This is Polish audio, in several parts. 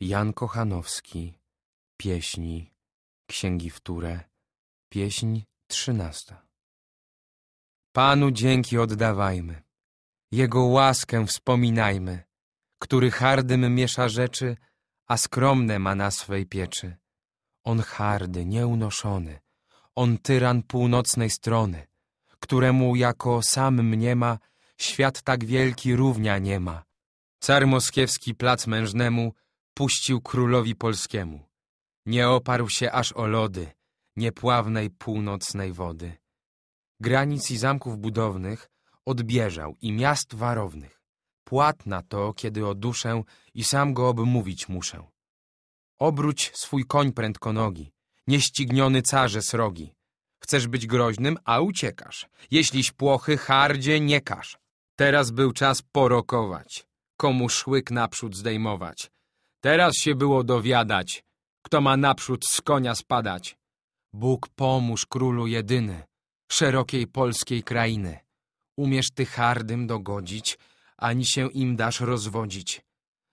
Jan Kochanowski, pieśni, księgi wtóre, pieśń trzynasta. Panu dzięki oddawajmy, Jego łaskę wspominajmy, który hardym miesza rzeczy, a skromne ma na swej pieczy. On hardy, nieunoszony, on tyran północnej strony, któremu jako sam mnie ma, świat tak wielki równia nie ma. Car moskiewski plac mężnemu, puścił królowi polskiemu. Nie oparł się aż o lody, niepławnej północnej wody. Granic i zamków budownych odbieżał i miast warownych. Płat na to, kiedy o duszę i sam go obmówić muszę. Obróć swój koń prędko nogi nieścigniony carze srogi. Chcesz być groźnym, a uciekasz. Jeśliś płochy, hardzie nie kasz. Teraz był czas porokować, komu szłyk naprzód zdejmować. Teraz się było dowiadać, kto ma naprzód z konia spadać. Bóg pomóż królu jedyny, szerokiej polskiej krainy. Umiesz ty hardym dogodzić, ani się im dasz rozwodzić.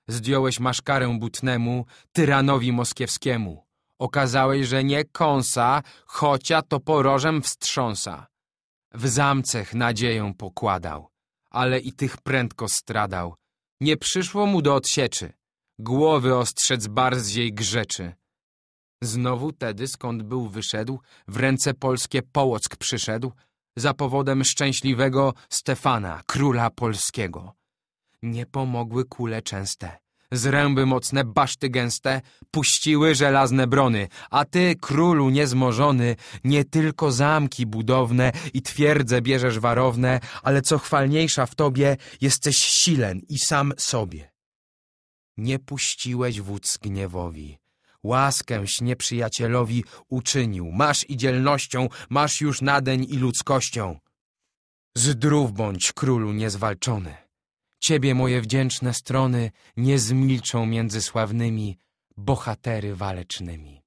Zdjąłeś maszkarę butnemu, tyranowi moskiewskiemu. Okazałeś, że nie kąsa, chocia to porożem wstrząsa. W zamcech nadzieję pokładał, ale i tych prędko stradał. Nie przyszło mu do odsieczy głowy ostrzec bardziej grzeczy. Znowu tedy, skąd był wyszedł, w ręce polskie Połock przyszedł, za powodem szczęśliwego Stefana, króla polskiego. Nie pomogły kule częste, zręby mocne, baszty gęste, puściły żelazne brony, a ty, królu niezmożony, nie tylko zamki budowne i twierdze bierzesz warowne, ale co chwalniejsza w tobie, jesteś silen i sam sobie. Nie puściłeś wódz gniewowi. łaskęś nieprzyjacielowi uczynił. Masz i dzielnością, masz już nadeń i ludzkością. Zdrów bądź, królu niezwalczony. Ciebie moje wdzięczne strony nie zmilczą między sławnymi bohatery walecznymi.